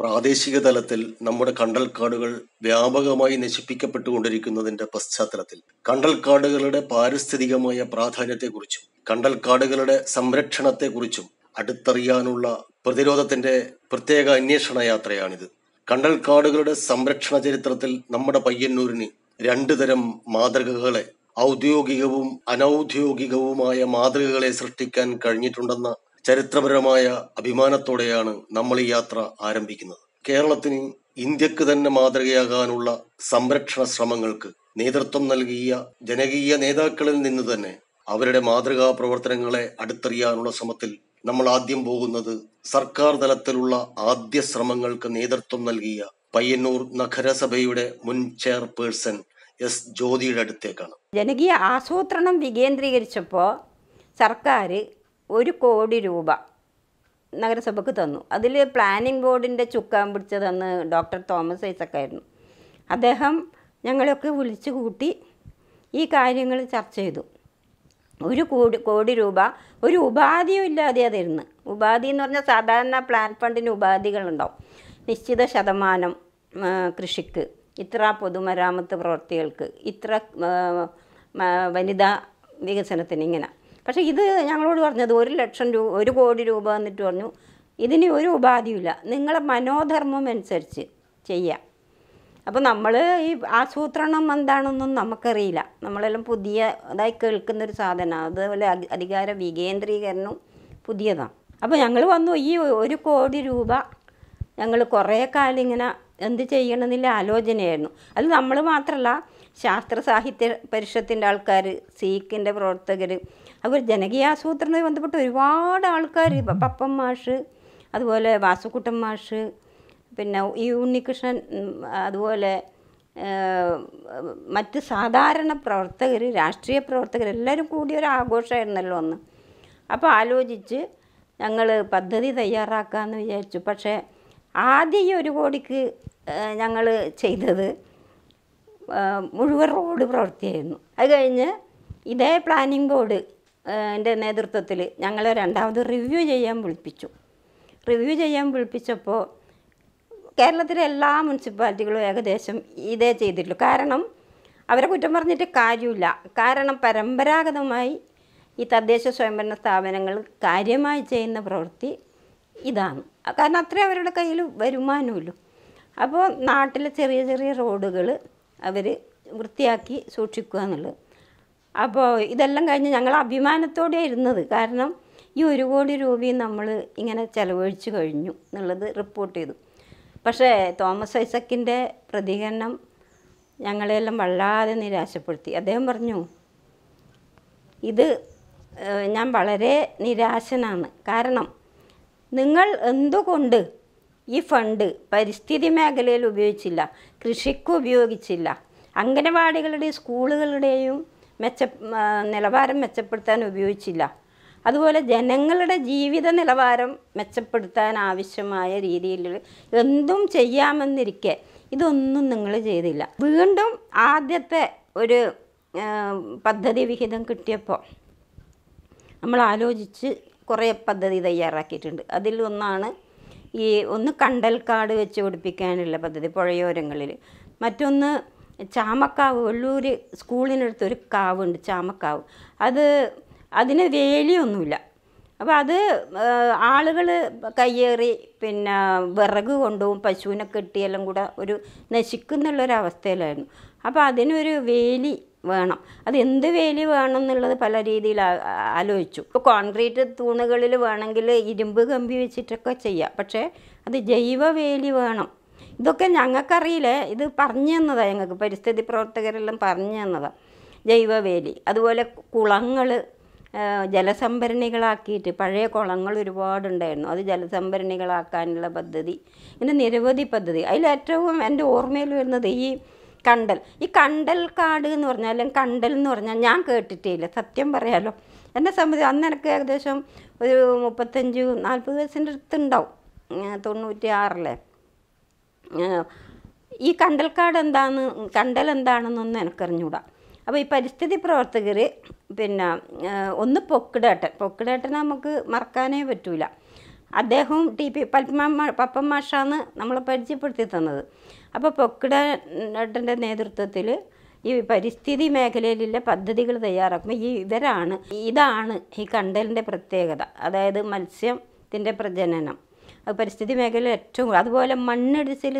പ്രാദേശിക തലത്തിൽ നമ്മുടെ കണ്ടൽക്കാടുകൾ വ്യാപകമായി നശിപ്പിക്കപ്പെട്ടുകൊണ്ടിരിക്കുന്നതിന്റെ പശ്ചാത്തലത്തിൽ കണ്ടൽക്കാടുകളുടെ പാരിസ്ഥിതികമായ പ്രാധാന്യത്തെക്കുറിച്ചും കണ്ടൽക്കാടുകളുടെ സംരക്ഷണത്തെക്കുറിച്ചും അടുത്തറിയാനുള്ള പ്രതിരോധത്തിന്റെ പ്രത്യേക അന്വേഷണ യാത്രയാണിത് കണ്ടൽക്കാടുകളുടെ സംരക്ഷണ ചരിത്രത്തിൽ നമ്മുടെ പയ്യന്നൂരിന് രണ്ടു തരം മാതൃകകളെ ഔദ്യോഗികവും അനൌദ്യോഗികവുമായ മാതൃകകളെ സൃഷ്ടിക്കാൻ കഴിഞ്ഞിട്ടുണ്ടെന്ന ചരിത്രപരമായ അഭിമാനത്തോടെയാണ് നമ്മൾ ഈ യാത്ര ആരംഭിക്കുന്നത് കേരളത്തിന് ഇന്ത്യക്ക് തന്നെ മാതൃകയാകാനുള്ള സംരക്ഷണ ശ്രമങ്ങൾക്ക് നേതൃത്വം നൽകിയ ജനകീയ നേതാക്കളിൽ നിന്ന് തന്നെ അവരുടെ മാതൃകാ പ്രവർത്തനങ്ങളെ അടുത്തറിയാനുള്ള ശ്രമത്തിൽ നമ്മൾ ആദ്യം പോകുന്നത് സർക്കാർ തലത്തിലുള്ള ആദ്യ ശ്രമങ്ങൾക്ക് നേതൃത്വം നൽകിയ പയ്യന്നൂർ നഗരസഭയുടെ മുൻ ചെയർപേഴ്സൺ എസ് ജ്യോതിയുടെ അടുത്തേക്കാണ് ജനകീയ ആസൂത്രണം വികേന്ദ്രീകരിച്ചപ്പോൾ സർക്കാർ ഒരു കോടി രൂപ നഗരസഭയ്ക്ക് തന്നു അതിൽ പ്ലാനിംഗ് ബോർഡിൻ്റെ ചുക്കാൻ പിടിച്ചതെന്ന് ഡോക്ടർ തോമസ് ഐസക്കായിരുന്നു അദ്ദേഹം ഞങ്ങളൊക്കെ വിളിച്ചു കൂട്ടി ഈ കാര്യങ്ങൾ ചർച്ച ചെയ്തു ഒരു കോടി കോടി രൂപ ഒരു ഉപാധിയും ഇല്ലാതെ അതിരുന്ന് ഉപാധി എന്ന് പറഞ്ഞാൽ സാധാരണ പ്ലാൻ ഫണ്ടിന് ഉപാധികളുണ്ടാവും നിശ്ചിത ശതമാനം കൃഷിക്ക് ഇത്ര പൊതുമരാമത്ത് പ്രവർത്തികൾക്ക് ഇത്ര വനിതാ വികസനത്തിന് ഇങ്ങനെ പക്ഷേ ഇത് ഞങ്ങളോട് പറഞ്ഞത് ഒരു ലക്ഷം രൂപ ഒരു കോടി രൂപ എന്നിട്ട് പറഞ്ഞു ഇതിന് ഒരു ഉപാധിയുമില്ല നിങ്ങളെ മനോധർമ്മം അനുസരിച്ച് ചെയ്യാം അപ്പോൾ നമ്മൾ ഈ ആസൂത്രണം എന്താണെന്നും നമുക്കറിയില്ല നമ്മളെല്ലാം പുതിയ അതായി കേൾക്കുന്നൊരു സാധനമാണ് അതുപോലെ അധികാര വികേന്ദ്രീകരണം പുതിയതാണ് അപ്പോൾ ഞങ്ങൾ വന്നു ഈ ഒരു കോടി രൂപ ഞങ്ങൾ കുറേ കാലം ഇങ്ങനെ എന്ത് ചെയ്യണമെന്നില്ല ആലോചനയായിരുന്നു അത് നമ്മൾ മാത്രമല്ല ശാസ്ത്ര സാഹിത്യ പരിഷത്തിൻ്റെ ആൾക്കാർ സീക്കിൻ്റെ പ്രവർത്തകർ അതുപോലെ ജനകീയാസൂത്രണവുമായി ബന്ധപ്പെട്ട് ഒരുപാട് ആൾക്കാർ പപ്പൻ മാഷ് അതുപോലെ വാസുക്കുട്ടൻ മാഷ് പിന്നെ ഈ ഉണ്ണികൃഷ്ണൻ അതുപോലെ മറ്റ് സാധാരണ പ്രവർത്തകർ രാഷ്ട്രീയ പ്രവർത്തകർ എല്ലാവരും കൂടി ഒരു ആഘോഷമായിരുന്നല്ലോ അന്ന് അപ്പോൾ ആലോചിച്ച് ഞങ്ങൾ പദ്ധതി തയ്യാറാക്കാമെന്ന് വിചാരിച്ചു പക്ഷേ ആദ്യം ഈ ഒരു കോടിക്ക് ഞങ്ങൾ ചെയ്തത് മുഴുവൻ റോഡ് പ്രവൃത്തിയായിരുന്നു അത് കഴിഞ്ഞ് ഇതേ പ്ലാനിംഗ് ബോർഡ് എൻ്റെ നേതൃത്വത്തിൽ ഞങ്ങളെ രണ്ടാമത് റിവ്യൂ ചെയ്യാൻ വിളിപ്പിച്ചു റിവ്യൂ ചെയ്യാൻ വിളിപ്പിച്ചപ്പോൾ കേരളത്തിലെ എല്ലാ മുനിസിപ്പാലിറ്റികളും ഏകദേശം ഇതേ ചെയ്തിട്ടുള്ളൂ കാരണം അവരെ കുറ്റം പറഞ്ഞിട്ട് കാര്യമില്ല കാരണം പരമ്പരാഗതമായി ഈ തദ്ദേശ സ്വയംഭരണ സ്ഥാപനങ്ങൾ കാര്യമായി ചെയ്യുന്ന പ്രവൃത്തി ഇതാണ് കാരണം അത്രേ അവരുടെ കയ്യിൽ വരുമാനമുള്ളൂ അപ്പോൾ നാട്ടിലെ ചെറിയ ചെറിയ റോഡുകൾ അവർ വൃത്തിയാക്കി സൂക്ഷിക്കുക എന്നുള്ളത് അപ്പോൾ ഇതെല്ലാം കഴിഞ്ഞ് ഞങ്ങൾ അഭിമാനത്തോടെ ഇരുന്നത് കാരണം ഈ ഒരു കോടി രൂപയും നമ്മൾ ഇങ്ങനെ ചെലവഴിച്ച് കഴിഞ്ഞു എന്നുള്ളത് റിപ്പോർട്ട് ചെയ്തു പക്ഷേ തോമസ് ഐസക്കിൻ്റെ പ്രതികരണം ഞങ്ങളെല്ലാം വല്ലാതെ നിരാശപ്പെടുത്തി അദ്ദേഹം പറഞ്ഞു ഇത് ഞാൻ വളരെ നിരാശനാണ് കാരണം നിങ്ങൾ എന്തുകൊണ്ട് ഈ ഫണ്ട് പരിസ്ഥിതി മേഖലയിൽ ഉപയോഗിച്ചില്ല കൃഷിക്ക് ഉപയോഗിച്ചില്ല അംഗനവാടികളുടെയും സ്കൂളുകളുടെയും മെച്ച നിലവാരം മെച്ചപ്പെടുത്താൻ ഉപയോഗിച്ചില്ല അതുപോലെ ജനങ്ങളുടെ ജീവിത നിലവാരം മെച്ചപ്പെടുത്താൻ ആവശ്യമായ രീതിയിൽ എന്തും ചെയ്യാമെന്നിരിക്കെ ഇതൊന്നും നിങ്ങൾ ചെയ്തില്ല വീണ്ടും ആദ്യത്തെ ഒരു പദ്ധതി വിഹിതം കിട്ടിയപ്പോൾ നമ്മൾ ആലോചിച്ച് കുറേ പദ്ധതി തയ്യാറാക്കിയിട്ടുണ്ട് അതിലൊന്നാണ് ഈ ഒന്ന് കണ്ടൽക്കാട് വെച്ച് പിടിപ്പിക്കാനുള്ള പദ്ധതി പുഴയോരങ്ങളിൽ മറ്റൊന്ന് ചാമക്കാവ് വെള്ളൂർ സ്കൂളിനടുത്തൊരു കാവുണ്ട് ചാമക്കാവ് അത് അതിന് വേലിയൊന്നുമില്ല അപ്പോൾ അത് ആളുകൾ കയ്യേറി പിന്നെ വിറക് കൊണ്ടുപോകും പശുവിനെ കെട്ടിയെല്ലാം കൂടെ ഒരു നശിക്കുന്നുള്ളൊരവസ്ഥയിലായിരുന്നു അപ്പോൾ അതിനൊരു വേലി വേണം അത് എന്ത് വേലി വേണം എന്നുള്ളത് പല രീതിയിൽ ആലോചിച്ചു ഇപ്പോൾ കോൺക്രീറ്റ് തൂണുകളിൽ വേണമെങ്കിൽ ഇരുമ്പ് കമ്പി വെച്ചിട്ടൊക്കെ ചെയ്യാം പക്ഷേ അത് ജൈവ വേലി വേണം ഇതൊക്കെ ഞങ്ങൾക്കറിയില്ലേ ഇത് പറഞ്ഞു തന്നതാണ് ഞങ്ങൾക്ക് പരിസ്ഥിതി പ്രവർത്തകരെല്ലാം പറഞ്ഞു തന്നതാണ് ജൈവവേലി അതുപോലെ കുളങ്ങൾ ജലസംഭരണികളാക്കിയിട്ട് പഴയ കുളങ്ങൾ ഒരുപാടുണ്ടായിരുന്നു അത് ജലസംഭരണികളാക്കാനുള്ള പദ്ധതി ഇങ്ങനെ നിരവധി പദ്ധതി അതിലേറ്റവും എൻ്റെ ഓർമ്മയിൽ വരുന്നത് ഈ കണ്ടൽ ഈ കണ്ടൽ കാട് എന്ന് പറഞ്ഞാൽ കണ്ടൽ എന്ന് പറഞ്ഞാൽ ഞാൻ കേട്ടിട്ടില്ല സത്യം പറയാലോ എന്നെ സംബന്ധിച്ച് അന്ന് എനിക്ക് ഏകദേശം ഒരു മുപ്പത്തഞ്ച് നാൽപ്പത് വയസ്സിൻ്റെ അടുത്തുണ്ടാവും തൊണ്ണൂറ്റി ആറിലെ ഈ കണ്ടൽക്കാട് എന്താന്ന് കണ്ടൽ എന്താണെന്നൊന്നും എനിക്കറിഞ്ഞൂടാ അപ്പോൾ ഈ പരിസ്ഥിതി പ്രവർത്തകർ പിന്നെ ഒന്ന് പൊക്കിടേട്ടൻ പൊക്കിടേട്ടൻ നമുക്ക് മറക്കാനേ പറ്റൂല അദ്ദേഹവും ടി പി പത്മ പപ്പൻ മാഷാണ് നമ്മളെ പരിചയപ്പെടുത്തി തന്നത് അപ്പോൾ പൊക്കിടേട്ടൻ്റെ നേതൃത്വത്തിൽ ഈ പരിസ്ഥിതി മേഖലയിലുള്ള പദ്ധതികൾ തയ്യാറാക്കുമ്പോൾ ഈ ഇവരാണ് ഇതാണ് ഈ കണ്ടലിൻ്റെ പ്രത്യേകത അതായത് മത്സ്യത്തിൻ്റെ പ്രജനനം പരിസ്ഥിതി മേഖലയിൽ ഏറ്റവും കൂടുതൽ അതുപോലെ മണ്ണിടിച്ചിൽ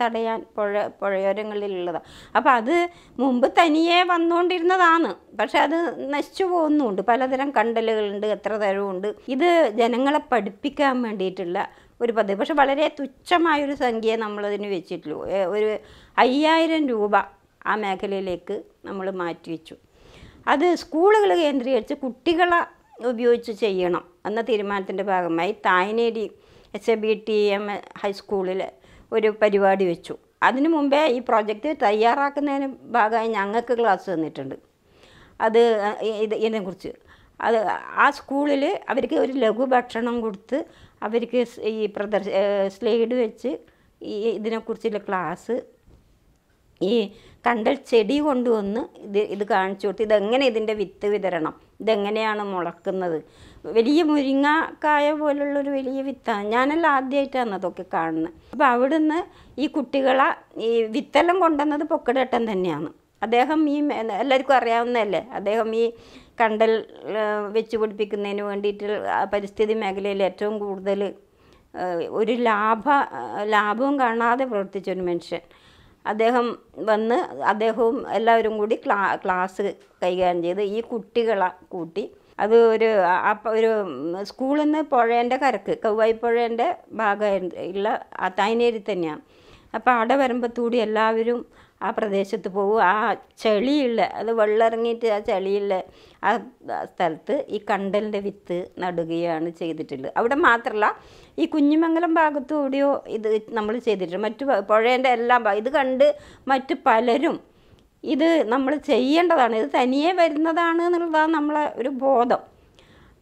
തടയാൻ പുഴ പുഴയോരങ്ങളിലുള്ളതാണ് അപ്പോൾ അത് മുമ്പ് തനിയെ വന്നുകൊണ്ടിരുന്നതാണ് പക്ഷെ അത് നശിച്ചു പോകുന്നുമുണ്ട് പലതരം കണ്ടലുകളുണ്ട് എത്ര തരവുമുണ്ട് ഇത് ജനങ്ങളെ പഠിപ്പിക്കാൻ വേണ്ടിയിട്ടുള്ള ഒരു പദ്ധതി പക്ഷെ വളരെ തുച്ഛമായൊരു സംഖ്യയെ നമ്മളതിന് വെച്ചിട്ടുള്ളൂ ഒരു അയ്യായിരം രൂപ ആ മേഖലയിലേക്ക് നമ്മൾ മാറ്റിവെച്ചു അത് സ്കൂളുകൾ കേന്ദ്രീകരിച്ച് കുട്ടികളെ ഉപയോഗിച്ച് ചെയ്യണം എന്ന തീരുമാനത്തിൻ്റെ ഭാഗമായി Thayineri S A B T M ഹൈസ്കൂളിൽ ഒരു പരിപാടി വെച്ചു അതിന് മുമ്പേ ഈ പ്രോജക്റ്റ് തയ്യാറാക്കുന്നതിന് ഭാഗമായി ഞങ്ങൾക്ക് ക്ലാസ് തന്നിട്ടുണ്ട് അത് ഇത് ഇതിനെക്കുറിച്ച് അത് ആ സ്കൂളിൽ അവർക്ക് ഒരു ഭക്ഷണം കൊടുത്ത് അവർക്ക് ഈ പ്രദർശ സ്ലൈഡ് വെച്ച് ഈ ഇതിനെക്കുറിച്ചുള്ള ക്ലാസ് ഈ കണ്ടൽ ചെടി കൊണ്ടുവന്ന് ഇത് ഇത് കാണിച്ചു കൊടുത്ത് ഇതെങ്ങനെ ഇതിൻ്റെ വിത്ത് വിതരണം ഇതെങ്ങനെയാണ് മുളക്കുന്നത് വലിയ മുരിങ്ങക്കായ പോലുള്ളൊരു വലിയ വിത്താണ് ഞാനെല്ലാം ആദ്യമായിട്ടാണ് അതൊക്കെ കാണുന്നത് അപ്പോൾ അവിടുന്ന് ഈ കുട്ടികളെ ഈ വിത്തെല്ലാം കൊണ്ടുവന്നത് പൊക്കടേട്ടൻ തന്നെയാണ് അദ്ദേഹം ഈ എല്ലാവർക്കും അറിയാവുന്നതല്ലേ അദ്ദേഹം ഈ കണ്ടൽ വെച്ച് പിടിപ്പിക്കുന്നതിന് വേണ്ടിയിട്ട് പരിസ്ഥിതി മേഖലയിൽ ഏറ്റവും കൂടുതൽ ഒരു ലാഭ ലാഭവും കാണാതെ പ്രവർത്തിച്ച ഒരു മനുഷ്യൻ അദ്ദേഹം വന്ന് അദ്ദേഹവും എല്ലാവരും കൂടി ക്ലാ ക്ലാസ് കൈകാര്യം ചെയ്ത് ഈ കുട്ടികളെ കൂട്ടി അത് ഒരു അപ്പം ഒരു സ്കൂളിൽ നിന്ന് പുഴേൻ്റെ കരക്ക് കൗവായി പുഴേൻ്റെ ഭാഗമായിട്ടുള്ള തൈനേരി തന്നെയാണ് അപ്പോൾ അവിടെ വരുമ്പത്തൂടി എല്ലാവരും ആ പ്രദേശത്ത് പോകും ആ ചെളിയുള്ള അത് വെള്ളം ഇറങ്ങിയിട്ട് ആ ചെളിയുള്ള ആ സ്ഥലത്ത് ഈ കണ്ടലിൻ്റെ വിത്ത് നടുകയാണ് ചെയ്തിട്ടുള്ളത് അവിടെ മാത്രമല്ല ഈ കുഞ്ഞിമംഗലം ഭാഗത്തു കൂടിയോ ഇത് നമ്മൾ ചെയ്തിട്ടുണ്ട് മറ്റു പുഴേൻ്റെ എല്ലാം ഇത് കണ്ട് മറ്റു പലരും ഇത് നമ്മൾ ചെയ്യേണ്ടതാണ് ഇത് തനിയെ വരുന്നതാണ് എന്നുള്ളതാണ് നമ്മളെ ഒരു ബോധം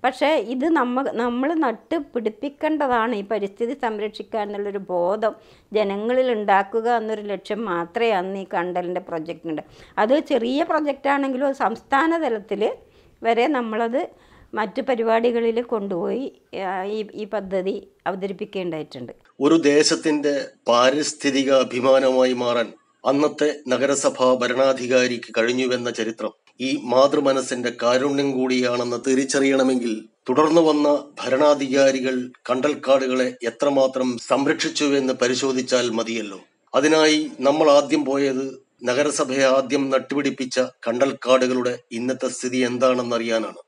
പക്ഷേ ഇത് നമ്മൾ നമ്മൾ നട്ട് പിടിപ്പിക്കേണ്ടതാണ് ഈ പരിസ്ഥിതി സംരക്ഷിക്കുക എന്നുള്ളൊരു ബോധം ജനങ്ങളിൽ ഉണ്ടാക്കുക എന്നൊരു ലക്ഷ്യം മാത്രമേ അന്ന് ഈ കണ്ടലിൻ്റെ പ്രൊജക്റ്റിനുണ്ട് അത് ചെറിയ പ്രൊജക്റ്റാണെങ്കിലും സംസ്ഥാന തലത്തിൽ വരെ നമ്മളത് മറ്റ് പരിപാടികളിൽ കൊണ്ടുപോയി ഈ ഈ പദ്ധതി അവതരിപ്പിക്കേണ്ടതായിട്ടുണ്ട് ഒരു ദേശത്തിന്റെ പാരിസ്ഥിതിക അഭിമാനമായി മാറാൻ അന്നത്തെ നഗരസഭാ ഭരണാധികാരിക്ക് കഴിഞ്ഞുവെന്ന ചരിത്രം ഈ മാതൃമനസ്സിന്റെ കാരുണ്യം കൂടിയാണെന്ന് തിരിച്ചറിയണമെങ്കിൽ തുടർന്നു വന്ന ഭരണാധികാരികൾ കണ്ടൽക്കാടുകളെ എത്രമാത്രം സംരക്ഷിച്ചുവെന്ന് പരിശോധിച്ചാൽ മതിയല്ലോ അതിനായി നമ്മൾ ആദ്യം പോയത് നഗരസഭയെ ആദ്യം നട്ടുപിടിപ്പിച്ച കണ്ടൽക്കാടുകളുടെ ഇന്നത്തെ സ്ഥിതി എന്താണെന്നറിയാനാണ്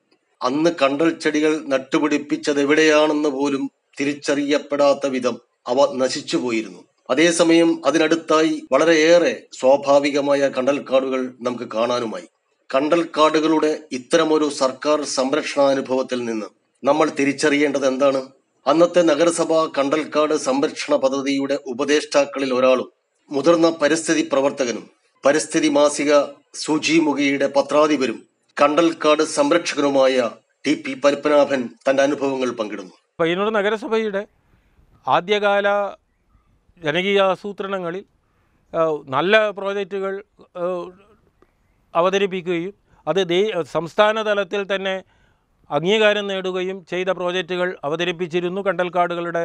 അന്ന് കണ്ടൽ ചെടികൾ നട്ടുപിടിപ്പിച്ചത് എവിടെയാണെന്ന് പോലും തിരിച്ചറിയപ്പെടാത്ത വിധം അവ നശിച്ചുപോയിരുന്നു അതേസമയം അതിനടുത്തായി വളരെയേറെ സ്വാഭാവികമായ കണ്ടൽക്കാടുകൾ നമുക്ക് കാണാനുമായി കണ്ടൽ കാടുകളുടെ ഇത്തരമൊരു സർക്കാർ സംരക്ഷണാനുഭവത്തിൽ നിന്ന് നമ്മൾ തിരിച്ചറിയേണ്ടത് എന്താണ് അന്നത്തെ നഗരസഭാ കണ്ടൽക്കാട് സംരക്ഷണ പദ്ധതിയുടെ ഉപദേഷ്ടാക്കളിൽ ഒരാളും മുതിർന്ന പരിസ്ഥിതി പ്രവർത്തകനും പരിസ്ഥിതി മാസിക സുജിമുഖിയുടെ പത്രാധിപരും കണ്ടൽക്കാട് സംരക്ഷകനുമായ ടി പി പരപ്പനാഭൻ തന്റെ അനുഭവങ്ങൾ പങ്കിടുന്നു പയ്യന്നൂർ നഗരസഭയുടെ ആദ്യകാല ജനകീയ ആസൂത്രണങ്ങളിൽ നല്ല പ്രോജക്റ്റുകൾ അവതരിപ്പിക്കുകയും അത് സംസ്ഥാന തലത്തിൽ തന്നെ അംഗീകാരം നേടുകയും ചെയ്ത പ്രോജക്റ്റുകൾ അവതരിപ്പിച്ചിരുന്നു കണ്ടൽക്കാടുകളുടെ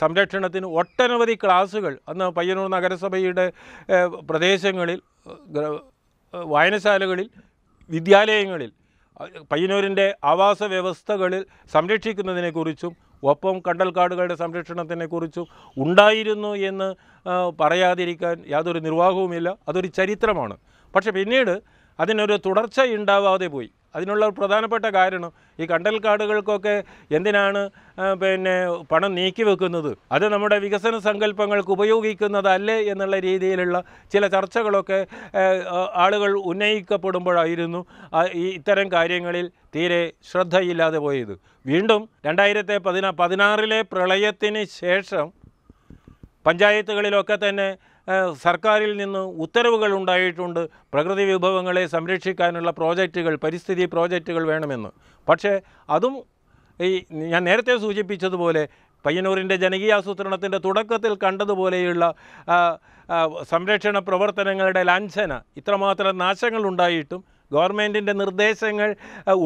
സംരക്ഷണത്തിന് ഒട്ടനവധി ക്ലാസുകൾ അന്ന് പയ്യന്നൂർ നഗരസഭയുടെ പ്രദേശങ്ങളിൽ വായനശാലകളിൽ വിദ്യാലയങ്ങളിൽ പയ്യന്നൂരിൻ്റെ ആവാസ വ്യവസ്ഥകളിൽ സംരക്ഷിക്കുന്നതിനെക്കുറിച്ചും ഒപ്പം കണ്ടൽക്കാടുകളുടെ സംരക്ഷണത്തിനെക്കുറിച്ചും ഉണ്ടായിരുന്നു എന്ന് പറയാതിരിക്കാൻ യാതൊരു നിർവാഹവുമില്ല അതൊരു ചരിത്രമാണ് പക്ഷേ പിന്നീട് അതിനൊരു തുടർച്ച ഉണ്ടാവാതെ പോയി അതിനുള്ള പ്രധാനപ്പെട്ട കാരണം ഈ കണ്ടൽ കാടുകൾക്കൊക്കെ എന്തിനാണ് പിന്നെ പണം നീക്കി വെക്കുന്നത് അത് നമ്മുടെ വികസന സങ്കല്പങ്ങൾക്ക് ഉപയോഗിക്കുന്നതല്ലേ എന്നുള്ള രീതിയിലുള്ള ചില ചർച്ചകളൊക്കെ ആളുകൾ ഉന്നയിക്കപ്പെടുമ്പോഴായിരുന്നു ഈ ഇത്തരം കാര്യങ്ങളിൽ തീരെ ശ്രദ്ധയില്ലാതെ പോയത് വീണ്ടും രണ്ടായിരത്തി പതിനാ പതിനാറിലെ പ്രളയത്തിന് ശേഷം പഞ്ചായത്തുകളിലൊക്കെ തന്നെ സർക്കാരിൽ നിന്ന് ഉത്തരവുകൾ ഉണ്ടായിട്ടുണ്ട് പ്രകൃതി വിഭവങ്ങളെ സംരക്ഷിക്കാനുള്ള പ്രോജക്റ്റുകൾ പരിസ്ഥിതി പ്രോജക്റ്റുകൾ വേണമെന്ന് പക്ഷേ അതും ഈ ഞാൻ നേരത്തെ സൂചിപ്പിച്ചതുപോലെ പയ്യന്നൂരിൻ്റെ ജനകീയാസൂത്രണത്തിൻ്റെ തുടക്കത്തിൽ കണ്ടതുപോലെയുള്ള സംരക്ഷണ പ്രവർത്തനങ്ങളുടെ ലാഞ്ചന ഇത്രമാത്രം നാശങ്ങൾ ഉണ്ടായിട്ടും ഗവൺമെൻറ്റിൻ്റെ നിർദ്ദേശങ്ങൾ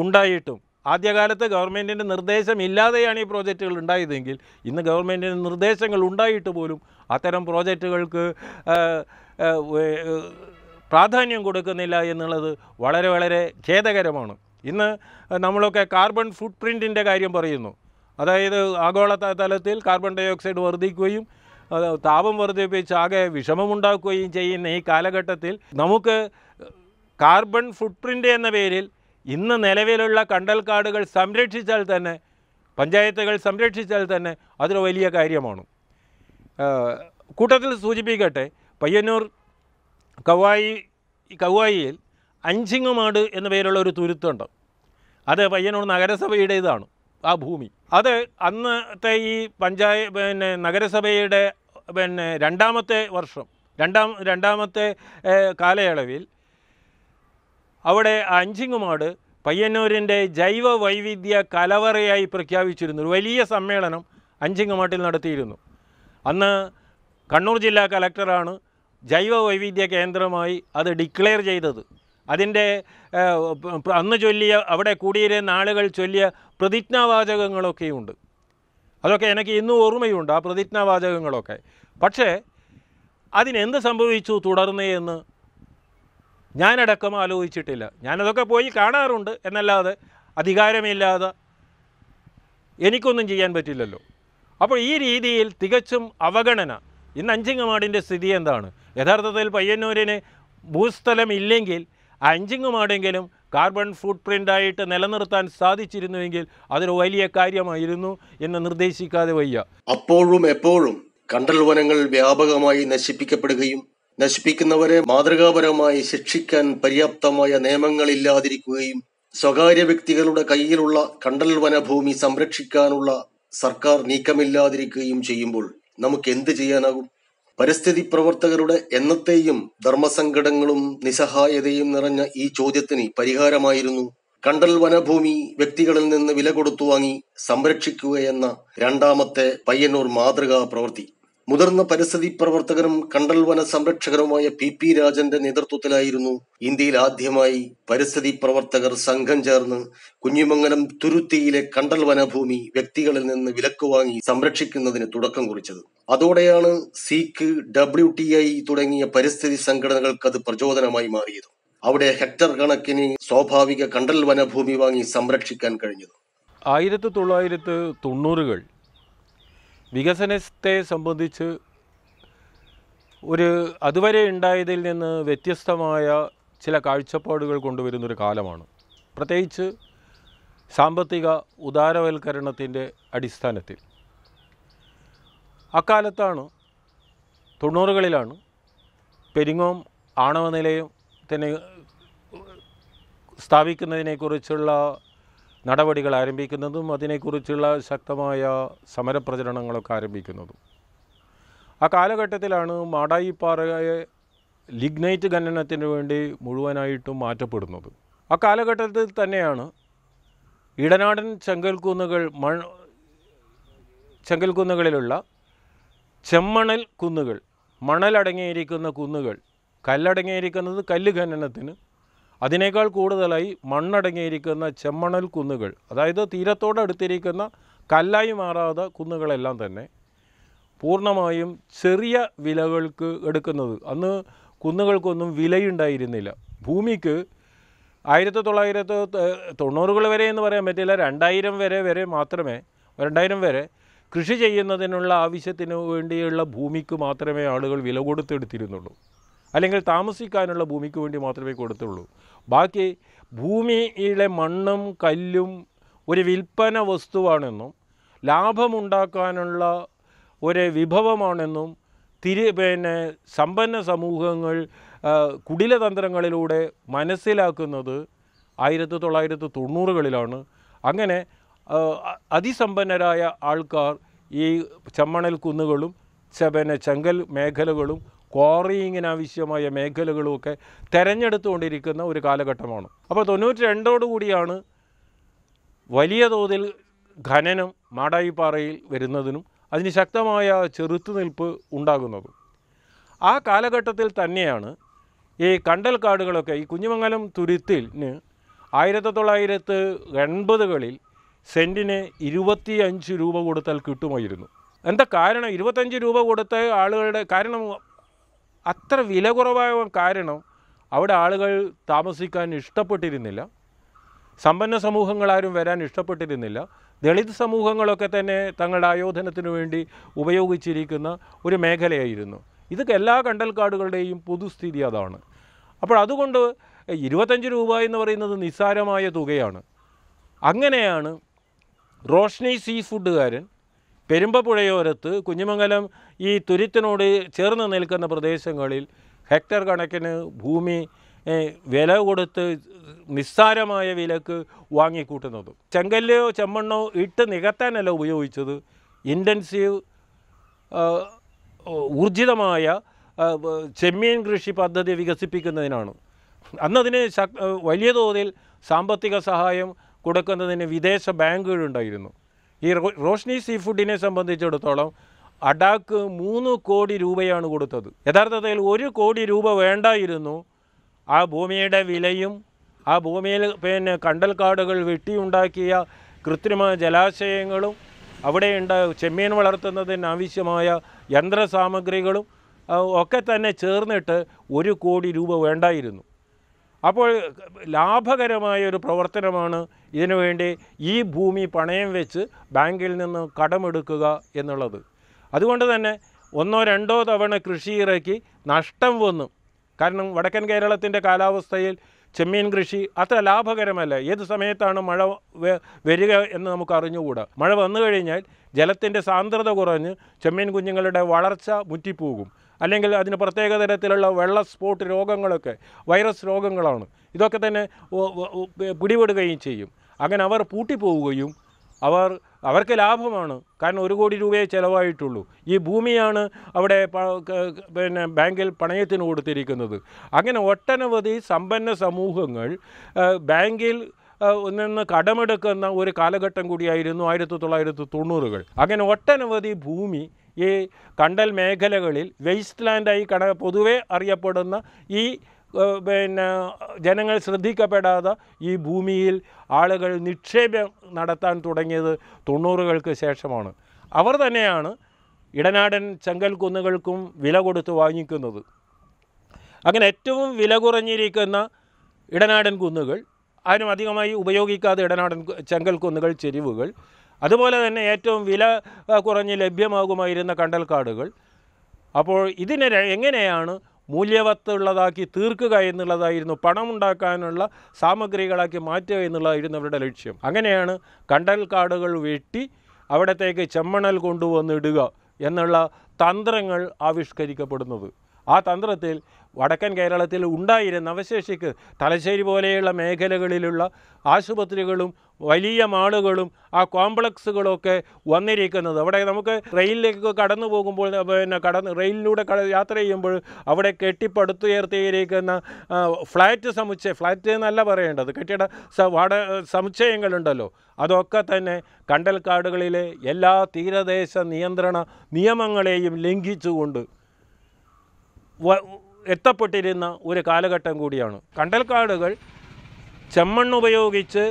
ഉണ്ടായിട്ടും ആദ്യകാലത്ത് ഗവൺമെൻറ്റിൻ്റെ നിർദ്ദേശമില്ലാതെയാണ് ഈ പ്രോജക്റ്റുകൾ ഉണ്ടായതെങ്കിൽ ഇന്ന് ഗവൺമെൻറ്റിൻ്റെ നിർദ്ദേശങ്ങൾ ഉണ്ടായിട്ട് പോലും അത്തരം പ്രോജക്റ്റുകൾക്ക് പ്രാധാന്യം കൊടുക്കുന്നില്ല എന്നുള്ളത് വളരെ വളരെ ഖേദകരമാണ് ഇന്ന് നമ്മളൊക്കെ കാർബൺ ഫുട് പ്രിൻറ്റിൻ്റെ കാര്യം പറയുന്നു അതായത് ആഗോള തലത്തിൽ കാർബൺ ഡൈ ഓക്സൈഡ് വർദ്ധിക്കുകയും താപം വർദ്ധിപ്പിച്ച് ആകെ വിഷമമുണ്ടാക്കുകയും ചെയ്യുന്ന ഈ കാലഘട്ടത്തിൽ നമുക്ക് കാർബൺ ഫുട് പ്രിൻ്റ് എന്ന പേരിൽ ഇന്ന് നിലവിലുള്ള കണ്ടൽക്കാടുകൾ സംരക്ഷിച്ചാൽ തന്നെ പഞ്ചായത്തുകൾ സംരക്ഷിച്ചാൽ തന്നെ അതൊരു വലിയ കാര്യമാണ് കൂട്ടത്തിൽ സൂചിപ്പിക്കട്ടെ പയ്യന്നൂർ കവായി കവായിയിൽ അഞ്ചിങ്ങമാട് എന്ന പേരുള്ള ഒരു തുരുത്തുണ്ട് അത് പയ്യന്നൂർ നഗരസഭയുടേതാണ് ആ ഭൂമി അത് അന്നത്തെ ഈ പഞ്ചായത്ത് പിന്നെ നഗരസഭയുടെ പിന്നെ രണ്ടാമത്തെ വർഷം രണ്ടാം രണ്ടാമത്തെ കാലയളവിൽ അവിടെ അഞ്ചിങ്ങുമാട് പയ്യന്നൂരിൻ്റെ ജൈവ വൈവിധ്യ കലവറയായി പ്രഖ്യാപിച്ചിരുന്നു ഒരു വലിയ സമ്മേളനം അഞ്ചിങ്ങുമാട്ടിൽ നടത്തിയിരുന്നു അന്ന് കണ്ണൂർ ജില്ലാ കലക്ടറാണ് ജൈവ വൈവിധ്യ കേന്ദ്രമായി അത് ഡിക്ലെയർ ചെയ്തത് അതിൻ്റെ അന്ന് ചൊല്ലിയ അവിടെ കൂടിയിരുന്ന ആളുകൾ ചൊല്ലിയ പ്രതിജ്ഞാവാചകങ്ങളൊക്കെയുണ്ട് അതൊക്കെ എനിക്ക് ഇന്നും ഓർമ്മയുണ്ട് ആ പ്രതിജ്ഞാവാചകങ്ങളൊക്കെ പക്ഷേ അതിനെന്ത് സംഭവിച്ചു തുടർന്നേ എന്ന് ഞാനടക്കം ആലോചിച്ചിട്ടില്ല ഞാനതൊക്കെ പോയി കാണാറുണ്ട് എന്നല്ലാതെ അധികാരമില്ലാതെ എനിക്കൊന്നും ചെയ്യാൻ പറ്റില്ലല്ലോ അപ്പോൾ ഈ രീതിയിൽ തികച്ചും അവഗണന ഇന്ന് അഞ്ചിങ്ങമാടിൻ്റെ സ്ഥിതി എന്താണ് യഥാർത്ഥത്തിൽ പയ്യന്നൂരിന് ഭൂസ്ഥലമില്ലെങ്കിൽ അഞ്ചിങ്ങമാടെങ്കിലും കാർബൺ ഫുട് പ്രിൻ്റായിട്ട് നിലനിർത്താൻ സാധിച്ചിരുന്നുവെങ്കിൽ അതൊരു വലിയ കാര്യമായിരുന്നു എന്ന് നിർദ്ദേശിക്കാതെ വയ്യ അപ്പോഴും എപ്പോഴും കണ്ടൽ വനങ്ങൾ വ്യാപകമായി നശിപ്പിക്കപ്പെടുകയും നശിപ്പിക്കുന്നവരെ മാതൃകാപരമായി ശിക്ഷിക്കാൻ പര്യാപ്തമായ നിയമങ്ങളില്ലാതിരിക്കുകയും സ്വകാര്യ വ്യക്തികളുടെ കയ്യിലുള്ള കണ്ടൽ വനഭൂമി സംരക്ഷിക്കാനുള്ള സർക്കാർ നീക്കമില്ലാതിരിക്കുകയും ചെയ്യുമ്പോൾ നമുക്ക് എന്ത് ചെയ്യാനാകും പരിസ്ഥിതി പ്രവർത്തകരുടെ എന്നത്തെയും ധർമ്മസങ്കടങ്ങളും നിസ്സഹായതയും നിറഞ്ഞ ഈ ചോദ്യത്തിന് പരിഹാരമായിരുന്നു കണ്ടൽ വനഭൂമി വ്യക്തികളിൽ നിന്ന് വില കൊടുത്തു വാങ്ങി സംരക്ഷിക്കുകയെന്ന രണ്ടാമത്തെ പയ്യന്നൂർ മാതൃകാ പ്രവൃത്തി മുതിർന്ന പരിസ്ഥിതി പ്രവർത്തകരും കണ്ടൽ വന സംരക്ഷകരുമായ പി പി രാജന്റെ നേതൃത്വത്തിലായിരുന്നു ഇന്ത്യയിൽ ആദ്യമായി പരിസ്ഥിതി പ്രവർത്തകർ സംഘം ചേർന്ന് കുഞ്ഞിമംഗലം തുരുത്തിയിലെ കണ്ടൽ വനഭൂമി വ്യക്തികളിൽ നിന്ന് വിലക്ക് വാങ്ങി സംരക്ഷിക്കുന്നതിന് തുടക്കം കുറിച്ചത് അതോടെയാണ് സീക്ക് ഡബ്ല്യു ടി ഐ തുടങ്ങിയ പരിസ്ഥിതി സംഘടനകൾക്ക് അത് പ്രചോദനമായി മാറിയത് അവിടെ ഹെക്ടർ കണക്കിന് സ്വാഭാവിക കണ്ടൽ വനഭൂമി വാങ്ങി സംരക്ഷിക്കാൻ കഴിഞ്ഞത് ആയിരത്തി തൊള്ളായിരത്തി തൊണ്ണൂറുകൾ വികസനത്തെ സംബന്ധിച്ച് ഒരു അതുവരെ ഉണ്ടായതിൽ നിന്ന് വ്യത്യസ്തമായ ചില കാഴ്ചപ്പാടുകൾ കൊണ്ടുവരുന്നൊരു കാലമാണ് പ്രത്യേകിച്ച് സാമ്പത്തിക ഉദാരവൽക്കരണത്തിൻ്റെ അടിസ്ഥാനത്തിൽ അക്കാലത്താണ് തൊണ്ണൂറുകളിലാണ് പെരിങ്ങോം ആണവ നിലയം സ്ഥാപിക്കുന്നതിനെക്കുറിച്ചുള്ള നടപടികൾ ആരംഭിക്കുന്നതും അതിനെക്കുറിച്ചുള്ള ശക്തമായ സമരപ്രചരണങ്ങളൊക്കെ ആരംഭിക്കുന്നതും ആ കാലഘട്ടത്തിലാണ് മാടായിപ്പാറയെ ലിഗ്നൈറ്റ് ഖനനത്തിന് വേണ്ടി മുഴുവനായിട്ടും മാറ്റപ്പെടുന്നത് ആ കാലഘട്ടത്തിൽ തന്നെയാണ് ഇടനാടൻ ചെങ്കൽക്കുന്നുകൾ മൺ ചെങ്കൽക്കുന്നുകളിലുള്ള ചെമ്മണൽ കുന്നുകൾ മണലടങ്ങിയിരിക്കുന്ന കുന്നുകൾ കല്ലടങ്ങിയിരിക്കുന്നത് കല്ല് ഖനനത്തിന് അതിനേക്കാൾ കൂടുതലായി മണ്ണടങ്ങിയിരിക്കുന്ന ചെമ്മണൽ കുന്നുകൾ അതായത് തീരത്തോടടുത്തിരിക്കുന്ന കല്ലായി മാറാത്ത കുന്നുകളെല്ലാം തന്നെ പൂർണ്ണമായും ചെറിയ വിലകൾക്ക് എടുക്കുന്നത് അന്ന് കുന്നുകൾക്കൊന്നും വിലയുണ്ടായിരുന്നില്ല ഭൂമിക്ക് ആയിരത്തി തൊള്ളായിരത്തി തൊണ്ണൂറുകൾ വരെ എന്ന് പറയാൻ പറ്റില്ല രണ്ടായിരം വരെ വരെ മാത്രമേ രണ്ടായിരം വരെ കൃഷി ചെയ്യുന്നതിനുള്ള ആവശ്യത്തിന് വേണ്ടിയുള്ള ഭൂമിക്ക് മാത്രമേ ആളുകൾ വില കൊടുത്തെടുത്തിരുന്നുള്ളൂ അല്ലെങ്കിൽ താമസിക്കാനുള്ള ഭൂമിക്ക് വേണ്ടി മാത്രമേ കൊടുത്തുള്ളൂ ബാക്കി ഭൂമിയിലെ മണ്ണും കല്ലും ഒരു വിൽപ്പന വസ്തുവാണെന്നും ലാഭമുണ്ടാക്കാനുള്ള ഒരു വിഭവമാണെന്നും തിരി പിന്നെ സമ്പന്ന സമൂഹങ്ങൾ കുടിലതന്ത്രങ്ങളിലൂടെ മനസ്സിലാക്കുന്നത് ആയിരത്തി തൊള്ളായിരത്തി തൊണ്ണൂറുകളിലാണ് അങ്ങനെ അതിസമ്പന്നരായ ആൾക്കാർ ഈ ചമ്മണൽ കുന്നുകളും പിന്നെ ചെങ്കൽ മേഖലകളും ക്വാറിയിങ്ങിന് ആവശ്യമായ മേഖലകളുമൊക്കെ തെരഞ്ഞെടുത്തുകൊണ്ടിരിക്കുന്ന ഒരു കാലഘട്ടമാണ് അപ്പോൾ തൊണ്ണൂറ്റി രണ്ടോടുകൂടിയാണ് വലിയ തോതിൽ ഖനനം മാടായിപ്പാറയിൽ വരുന്നതിനും അതിന് ശക്തമായ ചെറുത്തുനിൽപ്പ് ഉണ്ടാകുന്നതും ആ കാലഘട്ടത്തിൽ തന്നെയാണ് ഈ കണ്ടൽക്കാടുകളൊക്കെ ഈ കുഞ്ഞുമംഗലം തുരുത്തിന് ആയിരത്തി തൊള്ളായിരത്തി എൺപതുകളിൽ സെൻറ്റിന് ഇരുപത്തി അഞ്ച് രൂപ കൊടുത്താൽ കിട്ടുമായിരുന്നു എന്താ കാരണം ഇരുപത്തഞ്ച് രൂപ കൊടുത്ത ആളുകളുടെ കാരണം അത്ര വില കുറവായ കാരണം അവിടെ ആളുകൾ താമസിക്കാൻ ഇഷ്ടപ്പെട്ടിരുന്നില്ല സമ്പന്ന സമൂഹങ്ങളാരും വരാൻ ഇഷ്ടപ്പെട്ടിരുന്നില്ല ദളിത് സമൂഹങ്ങളൊക്കെ തന്നെ തങ്ങളുടെ ആയോധനത്തിന് വേണ്ടി ഉപയോഗിച്ചിരിക്കുന്ന ഒരു മേഖലയായിരുന്നു ഇതൊക്കെ എല്ലാ കണ്ടൽക്കാടുകളുടെയും പൊതുസ്ഥിതി അതാണ് അപ്പോൾ അതുകൊണ്ട് ഇരുപത്തഞ്ച് രൂപ എന്ന് പറയുന്നത് നിസ്സാരമായ തുകയാണ് അങ്ങനെയാണ് റോഷ്നി സീ ഫുഡുകാരൻ പെരുമ്പപ്പുഴയോരത്ത് കുഞ്ഞുമംഗലം ഈ തുരുത്തിനോട് ചേർന്ന് നിൽക്കുന്ന പ്രദേശങ്ങളിൽ ഹെക്ടർ കണക്കിന് ഭൂമി വില കൊടുത്ത് നിസ്സാരമായ വിലക്ക് വാങ്ങിക്കൂട്ടുന്നത് ചെങ്കല്ലോ ചെമ്മണ്ണോ ഇട്ട് നികത്താനല്ല ഉപയോഗിച്ചത് ഇൻറ്റൻസീവ് ഊർജിതമായ ചെമ്മീൻ കൃഷി പദ്ധതി വികസിപ്പിക്കുന്നതിനാണ് അന്നതിന് വലിയ തോതിൽ സാമ്പത്തിക സഹായം കൊടുക്കുന്നതിന് വിദേശ ബാങ്കുകളുണ്ടായിരുന്നു ഈ റോഷ്നി സീ ഫുഡിനെ സംബന്ധിച്ചിടത്തോളം അഡാക്ക് മൂന്ന് കോടി രൂപയാണ് കൊടുത്തത് യഥാർത്ഥത്തിൽ ഒരു കോടി രൂപ വേണ്ടായിരുന്നു ആ ഭൂമിയുടെ വിലയും ആ ഭൂമിയിൽ പിന്നെ കണ്ടൽക്കാടുകൾ വെട്ടിയുണ്ടാക്കിയ കൃത്രിമ ജലാശയങ്ങളും അവിടെ ഉണ്ട് ചെമ്മീൻ വളർത്തുന്നതിന് ആവശ്യമായ യന്ത്രസാമഗ്രികളും ഒക്കെ തന്നെ ചേർന്നിട്ട് ഒരു കോടി രൂപ വേണ്ടായിരുന്നു അപ്പോൾ ലാഭകരമായ ഒരു പ്രവർത്തനമാണ് ഇതിനുവേണ്ടി ഈ ഭൂമി പണയം വെച്ച് ബാങ്കിൽ നിന്ന് കടമെടുക്കുക എന്നുള്ളത് അതുകൊണ്ട് തന്നെ ഒന്നോ രണ്ടോ തവണ കൃഷി ഇറക്കി നഷ്ടം വന്നു കാരണം വടക്കൻ കേരളത്തിൻ്റെ കാലാവസ്ഥയിൽ ചെമ്മീൻ കൃഷി അത്ര ലാഭകരമല്ല ഏത് സമയത്താണ് മഴ വരിക എന്ന് നമുക്ക് അറിഞ്ഞുകൂടാ മഴ വന്നു കഴിഞ്ഞാൽ ജലത്തിൻ്റെ സാന്ദ്രത കുറഞ്ഞ് ചെമ്മീൻ കുഞ്ഞുങ്ങളുടെ വളർച്ച മുറ്റിപ്പോകും അല്ലെങ്കിൽ അതിന് പ്രത്യേക തരത്തിലുള്ള വെള്ള സ്പോട്ട് രോഗങ്ങളൊക്കെ വൈറസ് രോഗങ്ങളാണ് ഇതൊക്കെ തന്നെ പിടിപെടുകയും ചെയ്യും അങ്ങനെ അവർ പൂട്ടിപ്പോവുകയും അവർ അവർക്ക് ലാഭമാണ് കാരണം ഒരു കോടി രൂപയെ ചിലവായിട്ടുള്ളൂ ഈ ഭൂമിയാണ് അവിടെ പിന്നെ ബാങ്കിൽ പണയത്തിന് കൊടുത്തിരിക്കുന്നത് അങ്ങനെ ഒട്ടനവധി സമ്പന്ന സമൂഹങ്ങൾ ബാങ്കിൽ നിന്ന് കടമെടുക്കുന്ന ഒരു കാലഘട്ടം കൂടിയായിരുന്നു ആയിരത്തി തൊള്ളായിരത്തി തൊണ്ണൂറുകൾ അങ്ങനെ ഒട്ടനവധി ഭൂമി ഈ കണ്ടൽ മേഖലകളിൽ വേസ്റ്റ് ലാൻഡായി കട പൊതുവെ അറിയപ്പെടുന്ന ഈ പിന്നെ ജനങ്ങൾ ശ്രദ്ധിക്കപ്പെടാതെ ഈ ഭൂമിയിൽ ആളുകൾ നിക്ഷേപം നടത്താൻ തുടങ്ങിയത് തൊണ്ണൂറുകൾക്ക് ശേഷമാണ് അവർ തന്നെയാണ് ഇടനാടൻ ചെങ്കൽ കുന്നുകൾക്കും വില കൊടുത്ത് വാങ്ങിക്കുന്നത് അങ്ങനെ ഏറ്റവും വില കുറഞ്ഞിരിക്കുന്ന ഇടനാടൻ കുന്നുകൾ ആരും അധികമായി ഉപയോഗിക്കാതെ ഇടനാടൻ ചെങ്കൽ കുന്നുകൾ ചെരിവുകൾ അതുപോലെ തന്നെ ഏറ്റവും വില കുറഞ്ഞ് ലഭ്യമാകുമായിരുന്ന കണ്ടൽക്കാടുകൾ അപ്പോൾ ഇതിനെ എങ്ങനെയാണ് മൂല്യവത്തുള്ളതാക്കി തീർക്കുക എന്നുള്ളതായിരുന്നു പണമുണ്ടാക്കാനുള്ള സാമഗ്രികളാക്കി മാറ്റുക എന്നുള്ളതായിരുന്നു അവരുടെ ലക്ഷ്യം അങ്ങനെയാണ് കണ്ടൽക്കാടുകൾ വെട്ടി അവിടത്തേക്ക് ചെമ്മണൽ കൊണ്ടുവന്നിടുക എന്നുള്ള തന്ത്രങ്ങൾ ആവിഷ്കരിക്കപ്പെടുന്നത് ആ തന്ത്രത്തിൽ വടക്കൻ കേരളത്തിൽ ഉണ്ടായിരുന്ന അവശേഷിക്ക് തലശ്ശേരി പോലെയുള്ള മേഖലകളിലുള്ള ആശുപത്രികളും വലിയ മാളുകളും ആ കോംപ്ലക്സുകളൊക്കെ വന്നിരിക്കുന്നത് അവിടെ നമുക്ക് റെയിലിലേക്ക് കടന്നു പോകുമ്പോൾ പിന്നെ കടന്ന് റെയിലിലൂടെ യാത്ര ചെയ്യുമ്പോൾ അവിടെ കെട്ടിപ്പടുത്തുയർത്തിയിരിക്കുന്ന ഫ്ലാറ്റ് സമുച്ചയം ഫ്ലാറ്റ് എന്നല്ല പറയേണ്ടത് കെട്ടിട വട സമുച്ചയങ്ങളുണ്ടല്ലോ അതൊക്കെ തന്നെ കണ്ടൽക്കാടുകളിലെ എല്ലാ തീരദേശ നിയന്ത്രണ നിയമങ്ങളെയും ലംഘിച്ചുകൊണ്ട് എത്തപ്പെട്ടിരുന്ന ഒരു കാലഘട്ടം കൂടിയാണ് കണ്ടൽക്കാടുകൾ ചെമ്മണ്ണുപയോഗിച്ച്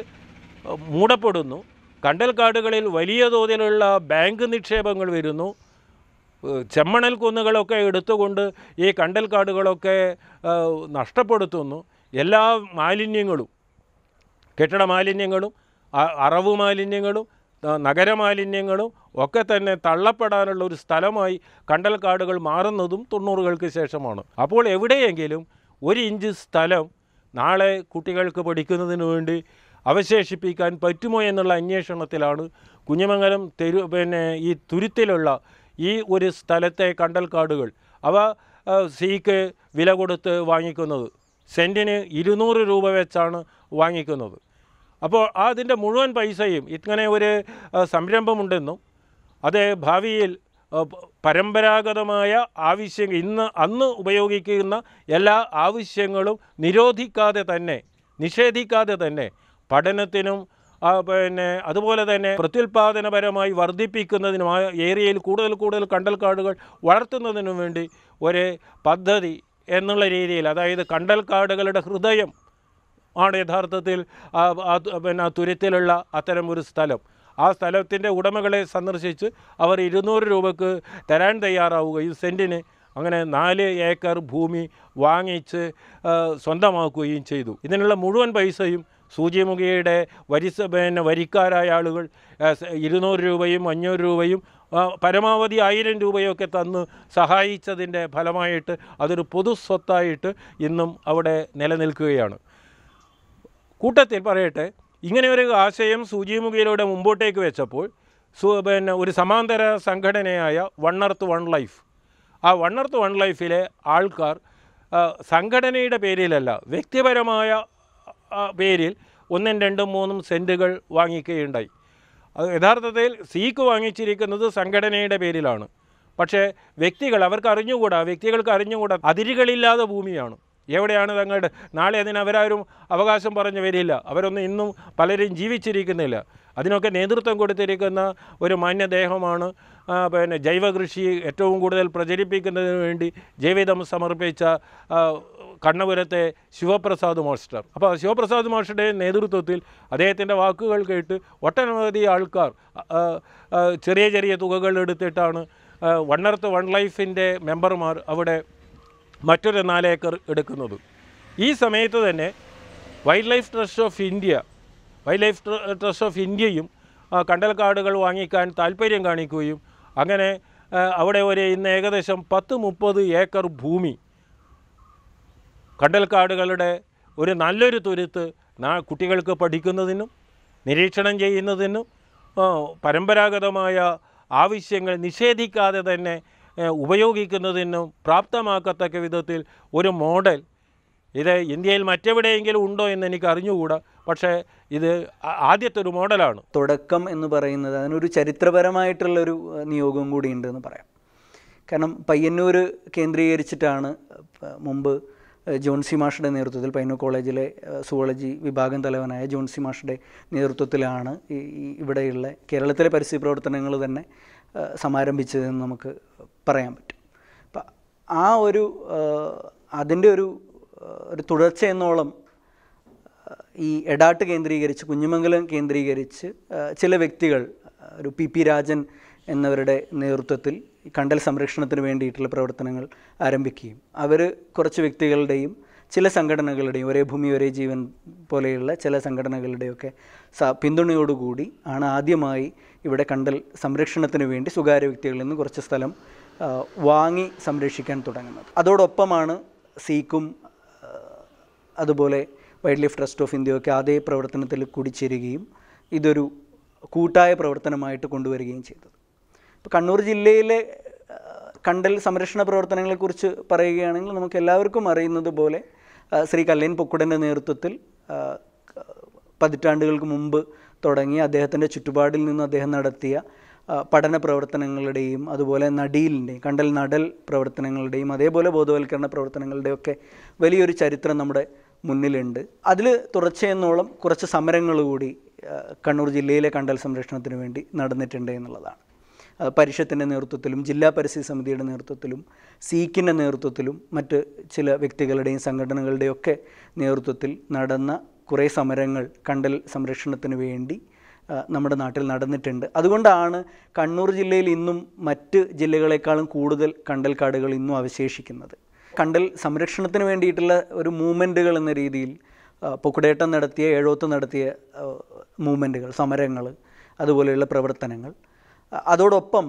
മൂടപ്പെടുന്നു കണ്ടൽക്കാടുകളിൽ വലിയ തോതിലുള്ള ബാങ്ക് നിക്ഷേപങ്ങൾ വരുന്നു ചെമ്മണൽ കുന്നുകളൊക്കെ എടുത്തുകൊണ്ട് ഈ കണ്ടൽക്കാടുകളൊക്കെ നഷ്ടപ്പെടുത്തുന്നു എല്ലാ മാലിന്യങ്ങളും കെട്ടിട മാലിന്യങ്ങളും അറവ് മാലിന്യങ്ങളും നഗരമാലിന്യങ്ങളും ഒക്കെ തന്നെ തള്ളപ്പെടാനുള്ള ഒരു സ്ഥലമായി കണ്ടൽക്കാടുകൾ മാറുന്നതും തൊണ്ണൂറുകൾക്ക് ശേഷമാണ് അപ്പോൾ എവിടെയെങ്കിലും ഒരു ഇഞ്ച് സ്ഥലം നാളെ കുട്ടികൾക്ക് പഠിക്കുന്നതിന് വേണ്ടി അവശേഷിപ്പിക്കാൻ പറ്റുമോ എന്നുള്ള അന്വേഷണത്തിലാണ് കുഞ്ഞുമംഗലം തെരു പിന്നെ ഈ തുരുത്തിലുള്ള ഈ ഒരു സ്ഥലത്തെ കണ്ടൽക്കാടുകൾ അവ സീക്ക് വില കൊടുത്ത് വാങ്ങിക്കുന്നത് സെൻറ്റിന് ഇരുന്നൂറ് രൂപ വെച്ചാണ് വാങ്ങിക്കുന്നത് അപ്പോൾ അതിൻ്റെ മുഴുവൻ പൈസയും ഇങ്ങനെ ഒരു സംരംഭമുണ്ടെന്നും അത് ഭാവിയിൽ പരമ്പരാഗതമായ ആവശ്യങ്ങൾ ഇന്ന് അന്ന് ഉപയോഗിക്കുന്ന എല്ലാ ആവശ്യങ്ങളും നിരോധിക്കാതെ തന്നെ നിഷേധിക്കാതെ തന്നെ പഠനത്തിനും പിന്നെ അതുപോലെ തന്നെ പ്രത്യുൽപാദനപരമായി വർദ്ധിപ്പിക്കുന്നതിനും ആ ഏരിയയിൽ കൂടുതൽ കൂടുതൽ കണ്ടൽക്കാടുകൾ വളർത്തുന്നതിനും വേണ്ടി ഒരു പദ്ധതി എന്നുള്ള രീതിയിൽ അതായത് കണ്ടൽക്കാടുകളുടെ ഹൃദയം ആണ് യഥാർത്ഥത്തിൽ പിന്നെ തുരുത്തിലുള്ള അത്തരം ഒരു സ്ഥലം ആ സ്ഥലത്തിൻ്റെ ഉടമകളെ സന്ദർശിച്ച് അവർ ഇരുന്നൂറ് രൂപക്ക് തരാൻ തയ്യാറാവുകയും സെൻറ്റിന് അങ്ങനെ നാല് ഏക്കർ ഭൂമി വാങ്ങിച്ച് സ്വന്തമാക്കുകയും ചെയ്തു ഇതിനുള്ള മുഴുവൻ പൈസയും സൂചിമുഖിയുടെ വരിസ പിന്നെ വരിക്കാരായ ആളുകൾ ഇരുന്നൂറ് രൂപയും അഞ്ഞൂറ് രൂപയും പരമാവധി ആയിരം രൂപയൊക്കെ തന്ന് സഹായിച്ചതിൻ്റെ ഫലമായിട്ട് അതൊരു പൊതു സ്വത്തായിട്ട് ഇന്നും അവിടെ നിലനിൽക്കുകയാണ് കൂട്ടത്തിൽ പറയട്ടെ ഇങ്ങനെ ഒരു ആശയം സൂചിമുഖിയിലൂടെ മുമ്പോട്ടേക്ക് വെച്ചപ്പോൾ പിന്നെ ഒരു സമാന്തര സംഘടനയായ വൺ എർത്ത് വൺ ലൈഫ് ആ വൺ എർത്ത് വൺ ലൈഫിലെ ആൾക്കാർ സംഘടനയുടെ പേരിലല്ല വ്യക്തിപരമായ പേരിൽ ഒന്നും രണ്ടും മൂന്നും സെൻറ്റുകൾ വാങ്ങിക്കുകയുണ്ടായി അത് യഥാർത്ഥത്തിൽ സീക്ക് വാങ്ങിച്ചിരിക്കുന്നത് സംഘടനയുടെ പേരിലാണ് പക്ഷേ വ്യക്തികൾ അവർക്ക് അറിഞ്ഞുകൂടാ വ്യക്തികൾക്ക് അറിഞ്ഞുകൂടാ അതിരുകളില്ലാതെ ഭൂമിയാണ് എവിടെയാണ് തങ്ങളുടെ നാളെ അതിന് അവരാരും അവകാശം പറഞ്ഞു വരില്ല അവരൊന്നും ഇന്നും പലരും ജീവിച്ചിരിക്കുന്നില്ല അതിനൊക്കെ നേതൃത്വം കൊടുത്തിരിക്കുന്ന ഒരു മാന്യദേഹമാണ് പിന്നെ ജൈവകൃഷി ഏറ്റവും കൂടുതൽ പ്രചരിപ്പിക്കുന്നതിന് വേണ്ടി ജൈവിതം സമർപ്പിച്ച കണ്ണപുരത്തെ ശിവപ്രസാദ് മാസ്റ്റർ അപ്പോൾ ശിവപ്രസാദ് മാസ്റ്ററുടെ നേതൃത്വത്തിൽ അദ്ദേഹത്തിൻ്റെ വാക്കുകൾ കേട്ട് ഒട്ടനവധി ആൾക്കാർ ചെറിയ ചെറിയ തുകകൾ എടുത്തിട്ടാണ് വൺ എർത്ത് വൺ ലൈഫിൻ്റെ മെമ്പർമാർ അവിടെ മറ്റൊരു നാലേക്കർ എടുക്കുന്നത് ഈ സമയത്ത് തന്നെ wildlife trust of India wildlife trust of ഇന്ത്യയും കണ്ടൽക്കാടുകൾ വാങ്ങിക്കാൻ താല്പര്യം കാണിക്കുകയും അങ്ങനെ അവിടെ ഒരു ഇന്ന് ഏകദേശം പത്ത് മുപ്പത് ഏക്കർ ഭൂമി കണ്ടൽക്കാടുകളുടെ ഒരു നല്ലൊരു തുരുത്ത് കുട്ടികൾക്ക് പഠിക്കുന്നതിനും നിരീക്ഷണം ചെയ്യുന്നതിനും പരമ്പരാഗതമായ ആവശ്യങ്ങൾ നിഷേധിക്കാതെ തന്നെ ഉപയോഗിക്കുന്നതിനും പ്രാപ്തമാക്കത്തക്ക വിധത്തിൽ ഒരു മോഡൽ ഇത് ഇന്ത്യയിൽ മറ്റെവിടെയെങ്കിലും ഉണ്ടോ എന്ന് എനിക്ക് അറിഞ്ഞുകൂടാ പക്ഷേ ഇത് ആദ്യത്തെ ഒരു മോഡലാണ് തുടക്കം എന്ന് പറയുന്നത് അതിനൊരു ചരിത്രപരമായിട്ടുള്ളൊരു നിയോഗം കൂടിയുണ്ട് എന്ന് പറയാം കാരണം പയ്യന്നൂർ കേന്ദ്രീകരിച്ചിട്ടാണ് മുമ്പ് ജോൺ സി മാഷയുടെ നേതൃത്വത്തിൽ പയ്യന്നൂർ കോളേജിലെ സുവോളജി വിഭാഗം തലവനായ ജോൺ സി മാഷയുടെ നേതൃത്വത്തിലാണ് ഈ ഇവിടെയുള്ള കേരളത്തിലെ പരിസ്ഥിതി പ്രവർത്തനങ്ങൾ തന്നെ സമാരംഭിച്ചതെന്ന് നമുക്ക് പറയാൻ പറ്റും അപ്പം ആ ഒരു അതിൻ്റെ ഒരു ഒരു തുടർച്ച എന്നോളം ഈ എടാട്ട് കേന്ദ്രീകരിച്ച് കുഞ്ഞുമംഗലം കേന്ദ്രീകരിച്ച് ചില വ്യക്തികൾ ഒരു പി പി രാജൻ എന്നവരുടെ നേതൃത്വത്തിൽ കണ്ടൽ സംരക്ഷണത്തിന് വേണ്ടിയിട്ടുള്ള പ്രവർത്തനങ്ങൾ ആരംഭിക്കുകയും അവർ കുറച്ച് വ്യക്തികളുടെയും ചില സംഘടനകളുടെയും ഒരേ ഭൂമി ഒരേ ജീവൻ പോലെയുള്ള ചില സംഘടനകളുടെയൊക്കെ സ പിന്തുണയോടുകൂടി ആണ് ആദ്യമായി ഇവിടെ കണ്ടൽ സംരക്ഷണത്തിന് വേണ്ടി സ്വകാര്യ വ്യക്തികളിൽ നിന്ന് കുറച്ച് സ്ഥലം വാങ്ങി സംരക്ഷിക്കാൻ തുടങ്ങുന്നത് അതോടൊപ്പമാണ് സീക്കും അതുപോലെ വൈൽഡ് ലൈഫ് ട്രസ്റ്റ് ഓഫ് ഇന്ത്യയൊക്കെ അതേ പ്രവർത്തനത്തിൽ കൂടിച്ചേരുകയും ഇതൊരു കൂട്ടായ പ്രവർത്തനമായിട്ട് കൊണ്ടുവരികയും ചെയ്തത് ഇപ്പോൾ കണ്ണൂർ ജില്ലയിലെ കണ്ടൽ സംരക്ഷണ പ്രവർത്തനങ്ങളെക്കുറിച്ച് പറയുകയാണെങ്കിൽ നമുക്ക് എല്ലാവർക്കും അറിയുന്നത് പോലെ ശ്രീ കല്ലേൻ പൊക്കുടൻ്റെ നേതൃത്വത്തിൽ പതിറ്റാണ്ടുകൾക്ക് മുമ്പ് തുടങ്ങി അദ്ദേഹത്തിൻ്റെ ചുറ്റുപാടിൽ നിന്ന് അദ്ദേഹം നടത്തിയ പഠന പ്രവർത്തനങ്ങളുടെയും അതുപോലെ നടീലിൻ്റെയും കണ്ടൽ നടൽ പ്രവർത്തനങ്ങളുടെയും അതേപോലെ ബോധവൽക്കരണ പ്രവർത്തനങ്ങളുടെയും ഒക്കെ വലിയൊരു ചരിത്രം നമ്മുടെ മുന്നിലുണ്ട് അതിൽ തുടർച്ചയെന്നോളം കുറച്ച് സമരങ്ങൾ കൂടി കണ്ണൂർ ജില്ലയിലെ കണ്ടൽ സംരക്ഷണത്തിന് വേണ്ടി നടന്നിട്ടുണ്ട് എന്നുള്ളതാണ് പരിഷത്തിൻ്റെ നേതൃത്വത്തിലും ജില്ലാ പരിസ്ഥിതി സമിതിയുടെ നേതൃത്വത്തിലും സീക്കിൻ്റെ നേതൃത്വത്തിലും മറ്റ് ചില വ്യക്തികളുടെയും സംഘടനകളുടെയും ഒക്കെ നേതൃത്വത്തിൽ നടന്ന കുറേ സമരങ്ങൾ കണ്ടൽ സംരക്ഷണത്തിന് വേണ്ടി നമ്മുടെ നാട്ടിൽ നടന്നിട്ടുണ്ട് അതുകൊണ്ടാണ് കണ്ണൂർ ജില്ലയിൽ ഇന്നും മറ്റ് ജില്ലകളെക്കാളും കൂടുതൽ കണ്ടൽക്കാടുകൾ ഇന്നും അവശേഷിക്കുന്നത് കണ്ടൽ സംരക്ഷണത്തിന് വേണ്ടിയിട്ടുള്ള ഒരു മൂവ്മെൻറ്റുകൾ എന്ന രീതിയിൽ പൊക്കുടേട്ടം നടത്തിയ ഏഴോത്ത് നടത്തിയ മൂവ്മെൻറ്റുകൾ സമരങ്ങൾ അതുപോലെയുള്ള പ്രവർത്തനങ്ങൾ അതോടൊപ്പം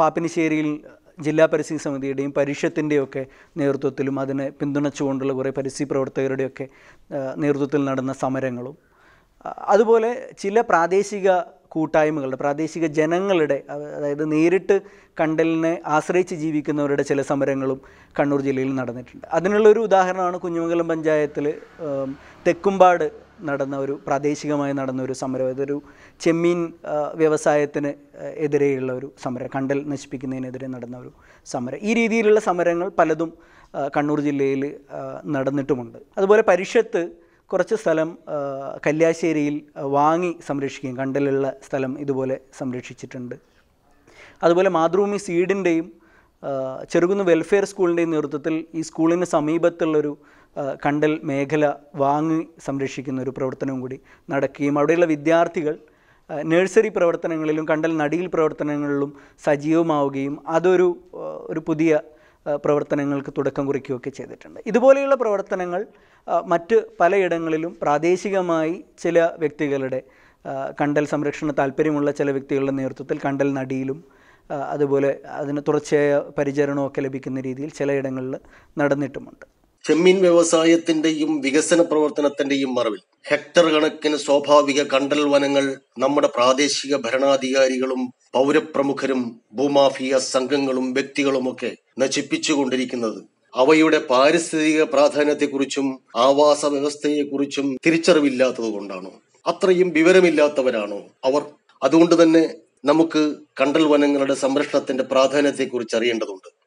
പാപ്പിനിശ്ശേരിയിൽ ജില്ലാ പരിസ്ഥിതി സമിതിയുടെയും പരിഷത്തിൻ്റെയൊക്കെ നേതൃത്വത്തിലും അതിനെ പിന്തുണച്ചുകൊണ്ടുള്ള കുറേ പരിസ്ഥിതി പ്രവർത്തകരുടെയൊക്കെ നേതൃത്വത്തിൽ നടന്ന സമരങ്ങളും അതുപോലെ ചില പ്രാദേശിക കൂട്ടായ്മകളുടെ പ്രാദേശിക ജനങ്ങളുടെ അതായത് നേരിട്ട് കണ്ടലിനെ ആശ്രയിച്ച് ജീവിക്കുന്നവരുടെ ചില സമരങ്ങളും കണ്ണൂർ ജില്ലയിൽ നടന്നിട്ടുണ്ട് അതിനുള്ളൊരു ഉദാഹരണമാണ് കുഞ്ഞുമംഗലം പഞ്ചായത്തിൽ തെക്കുംപാട് നടന്ന ഒരു പ്രാദേശികമായി നടന്ന ഒരു സമരം അതൊരു ചെമ്മീൻ വ്യവസായത്തിന് എതിരെയുള്ള ഒരു സമരം കണ്ടൽ നശിപ്പിക്കുന്നതിനെതിരെ നടന്ന ഒരു സമരം ഈ രീതിയിലുള്ള സമരങ്ങൾ പലതും കണ്ണൂർ ജില്ലയിൽ നടന്നിട്ടുമുണ്ട് അതുപോലെ പരിഷത്ത് കുറച്ച് സ്ഥലം കല്യാശ്ശേരിയിൽ വാങ്ങി സംരക്ഷിക്കുകയും കണ്ടലുള്ള സ്ഥലം ഇതുപോലെ സംരക്ഷിച്ചിട്ടുണ്ട് അതുപോലെ മാതൃഭൂമി സീഡിൻ്റെയും ചെറുകുന്ന് വെൽഫെയർ സ്കൂളിൻ്റെയും നേതൃത്വത്തിൽ ഈ സ്കൂളിന് സമീപത്തുള്ളൊരു കണ്ടൽ മേഖല വാങ്ങി സംരക്ഷിക്കുന്ന ഒരു പ്രവർത്തനവും കൂടി നടക്കുകയും അവിടെയുള്ള വിദ്യാർത്ഥികൾ നഴ്സറി പ്രവർത്തനങ്ങളിലും കണ്ടൽ നടിയിൽ പ്രവർത്തനങ്ങളിലും സജീവമാവുകയും അതൊരു ഒരു പുതിയ പ്രവർത്തനങ്ങൾക്ക് തുടക്കം കുറിക്കുകയൊക്കെ ചെയ്തിട്ടുണ്ട് ഇതുപോലെയുള്ള പ്രവർത്തനങ്ങൾ മറ്റ് പലയിടങ്ങളിലും പ്രാദേശികമായി ചില വ്യക്തികളുടെ കണ്ടൽ സംരക്ഷണ താല്പര്യമുള്ള ചില വ്യക്തികളുടെ നേതൃത്വത്തിൽ കണ്ടൽ നടിയിലും അതുപോലെ അതിന് തുടർച്ചയായ പരിചരണമൊക്കെ ലഭിക്കുന്ന രീതിയിൽ ചിലയിടങ്ങളിൽ നടന്നിട്ടുമുണ്ട് ചെമ്മീൻ വ്യവസായത്തിന്റെയും വികസന പ്രവർത്തനത്തിന്റെയും മറവിൽ ഹെക്ടർ കണക്കിന് സ്വാഭാവിക കണ്ടൽ വനങ്ങൾ നമ്മുടെ പ്രാദേശിക ഭരണാധികാരികളും പൗരപ്രമുഖരും ഭൂമാഫിയ സംഘങ്ങളും വ്യക്തികളുമൊക്കെ നശിപ്പിച്ചുകൊണ്ടിരിക്കുന്നത് അവയുടെ പാരിസ്ഥിതിക പ്രാധാന്യത്തെക്കുറിച്ചും ആവാസ വ്യവസ്ഥയെക്കുറിച്ചും കൊണ്ടാണോ അത്രയും വിവരമില്ലാത്തവരാണോ അവർ അതുകൊണ്ട് തന്നെ നമുക്ക് കണ്ടൽ വനങ്ങളുടെ സംരക്ഷണത്തിന്റെ പ്രാധാന്യത്തെക്കുറിച്ച് അറിയേണ്ടതുണ്ട്